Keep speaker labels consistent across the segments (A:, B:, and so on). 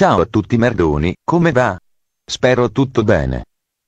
A: Ciao a tutti merdoni, come va? Spero tutto bene.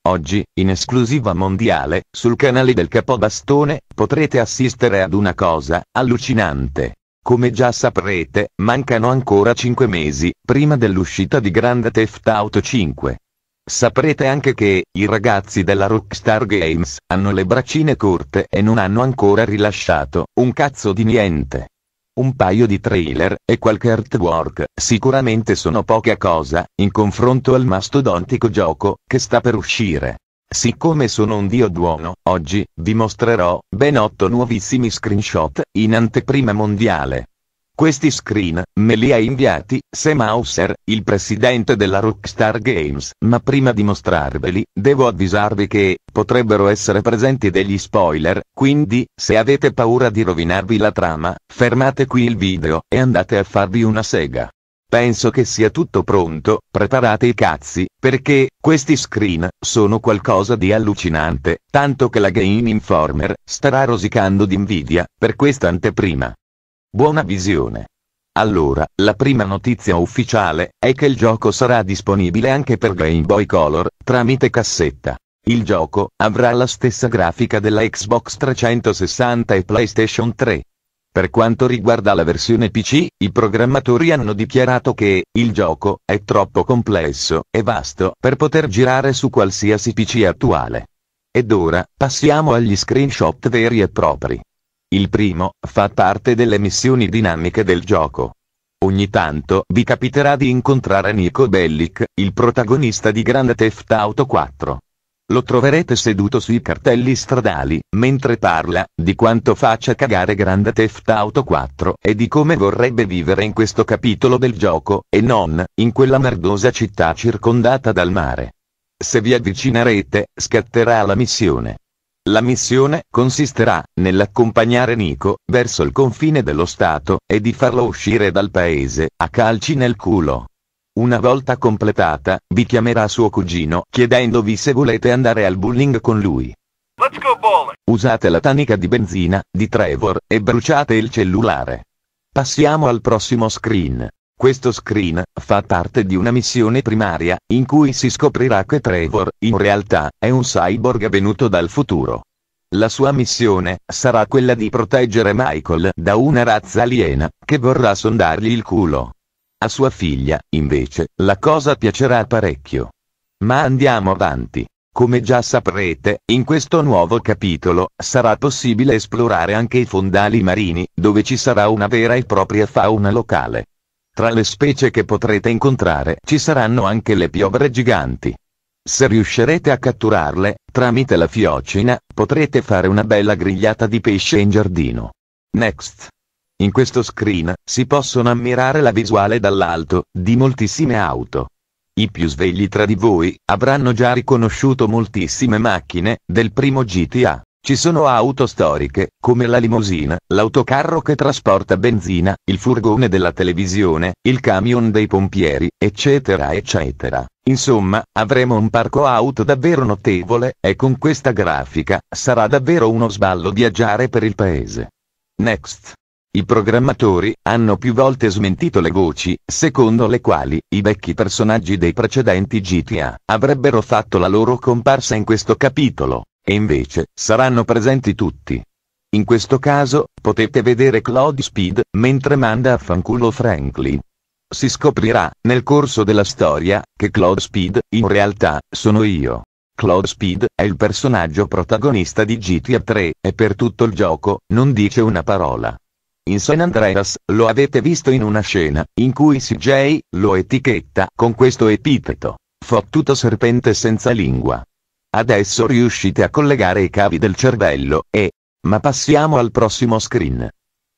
A: Oggi, in esclusiva mondiale, sul canale del Capobastone, potrete assistere ad una cosa allucinante. Come già saprete, mancano ancora 5 mesi, prima dell'uscita di Grand Theft Auto 5. Saprete anche che, i ragazzi della Rockstar Games, hanno le braccine corte e non hanno ancora rilasciato, un cazzo di niente. Un paio di trailer, e qualche artwork, sicuramente sono poca cosa, in confronto al mastodontico gioco, che sta per uscire. Siccome sono un dio buono, oggi, vi mostrerò, ben 8 nuovissimi screenshot, in anteprima mondiale. Questi screen, me li ha inviati, Sam Hauser, il presidente della Rockstar Games, ma prima di mostrarveli, devo avvisarvi che, potrebbero essere presenti degli spoiler, quindi, se avete paura di rovinarvi la trama, fermate qui il video, e andate a farvi una sega. Penso che sia tutto pronto, preparate i cazzi, perché, questi screen, sono qualcosa di allucinante, tanto che la Game Informer, starà rosicando d'invidia, per questa anteprima. Buona visione. Allora, la prima notizia ufficiale, è che il gioco sarà disponibile anche per Game Boy Color, tramite cassetta. Il gioco, avrà la stessa grafica della Xbox 360 e PlayStation 3. Per quanto riguarda la versione PC, i programmatori hanno dichiarato che il gioco è troppo complesso e vasto per poter girare su qualsiasi PC attuale. Ed ora, passiamo agli screenshot veri e propri. Il primo, fa parte delle missioni dinamiche del gioco. Ogni tanto vi capiterà di incontrare Nico Bellic, il protagonista di Grand Theft Auto 4. Lo troverete seduto sui cartelli stradali, mentre parla, di quanto faccia cagare Grand Theft Auto 4 e di come vorrebbe vivere in questo capitolo del gioco, e non, in quella merdosa città circondata dal mare. Se vi avvicinerete, scatterà la missione. La missione consisterà nell'accompagnare Nico verso il confine dello Stato e di farlo uscire dal paese a calci nel culo. Una volta completata, vi chiamerà suo cugino chiedendovi se volete andare al bowling con lui. Usate la tanica di benzina di Trevor e bruciate il cellulare. Passiamo al prossimo screen. Questo screen, fa parte di una missione primaria, in cui si scoprirà che Trevor, in realtà, è un cyborg venuto dal futuro. La sua missione, sarà quella di proteggere Michael da una razza aliena, che vorrà sondargli il culo. A sua figlia, invece, la cosa piacerà parecchio. Ma andiamo avanti. Come già saprete, in questo nuovo capitolo, sarà possibile esplorare anche i fondali marini, dove ci sarà una vera e propria fauna locale. Tra le specie che potrete incontrare ci saranno anche le piobre giganti. Se riuscirete a catturarle, tramite la fiocina, potrete fare una bella grigliata di pesce in giardino. Next. In questo screen, si possono ammirare la visuale dall'alto, di moltissime auto. I più svegli tra di voi, avranno già riconosciuto moltissime macchine, del primo GTA. Ci sono auto storiche, come la limousine, l'autocarro che trasporta benzina, il furgone della televisione, il camion dei pompieri, eccetera eccetera. Insomma, avremo un parco auto davvero notevole, e con questa grafica, sarà davvero uno sballo viaggiare per il paese. Next. I programmatori hanno più volte smentito le voci, secondo le quali i vecchi personaggi dei precedenti GTA avrebbero fatto la loro comparsa in questo capitolo. E invece, saranno presenti tutti. In questo caso, potete vedere Claude Speed, mentre manda a fanculo Franklin. Si scoprirà, nel corso della storia, che Claude Speed, in realtà, sono io. Claude Speed, è il personaggio protagonista di GTA 3, e per tutto il gioco, non dice una parola. In San Andreas, lo avete visto in una scena, in cui CJ, lo etichetta con questo epiteto. Fottuto serpente senza lingua. Adesso riuscite a collegare i cavi del cervello, e... Ma passiamo al prossimo screen.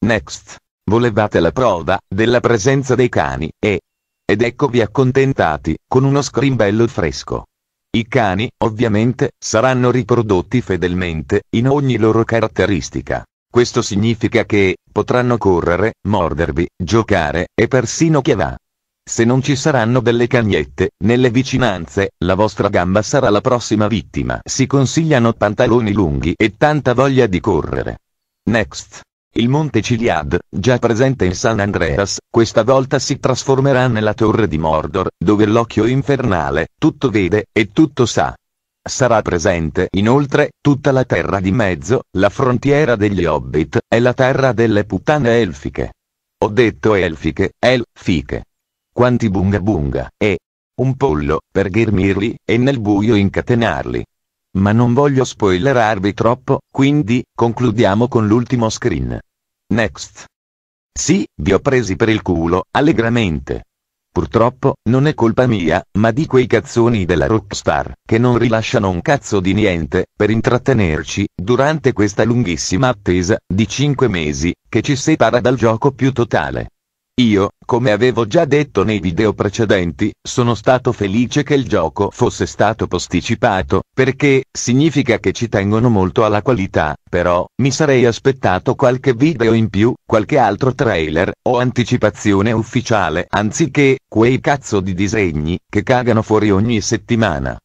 A: Next. Volevate la prova, della presenza dei cani, e... Ed eccovi accontentati, con uno screen bello fresco. I cani, ovviamente, saranno riprodotti fedelmente, in ogni loro caratteristica. Questo significa che, potranno correre, mordervi, giocare, e persino chiavà. Se non ci saranno delle cagnette, nelle vicinanze, la vostra gamba sarà la prossima vittima. Si consigliano pantaloni lunghi e tanta voglia di correre. Next. Il monte Ciliad, già presente in San Andreas, questa volta si trasformerà nella torre di Mordor, dove l'occhio infernale, tutto vede, e tutto sa. Sarà presente inoltre tutta la terra di mezzo, la frontiera degli hobbit, e la terra delle puttane elfiche. Ho detto elfiche, elfiche quanti bunga bunga, e un pollo, per ghermirli, e nel buio incatenarli. Ma non voglio spoilerarvi troppo, quindi, concludiamo con l'ultimo screen. Next. Sì, vi ho presi per il culo, allegramente. Purtroppo, non è colpa mia, ma di quei cazzoni della Rockstar, che non rilasciano un cazzo di niente, per intrattenerci, durante questa lunghissima attesa, di 5 mesi, che ci separa dal gioco più totale. Io, come avevo già detto nei video precedenti, sono stato felice che il gioco fosse stato posticipato, perché, significa che ci tengono molto alla qualità, però, mi sarei aspettato qualche video in più, qualche altro trailer, o anticipazione ufficiale, anziché, quei cazzo di disegni, che cagano fuori ogni settimana.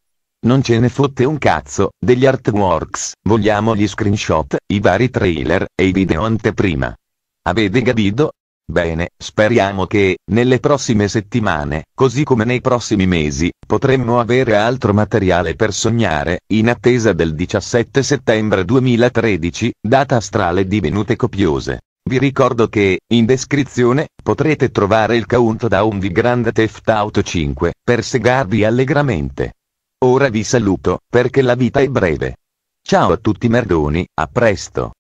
A: Non ce ne fotte un cazzo, degli artworks, vogliamo gli screenshot, i vari trailer, e i video anteprima. Avete capito? Bene, speriamo che, nelle prossime settimane, così come nei prossimi mesi, potremmo avere altro materiale per sognare, in attesa del 17 settembre 2013, data astrale di venute copiose. Vi ricordo che, in descrizione, potrete trovare il countdown di Grand Theft Auto 5, per segarvi allegramente. Ora vi saluto, perché la vita è breve. Ciao a tutti merdoni, a presto.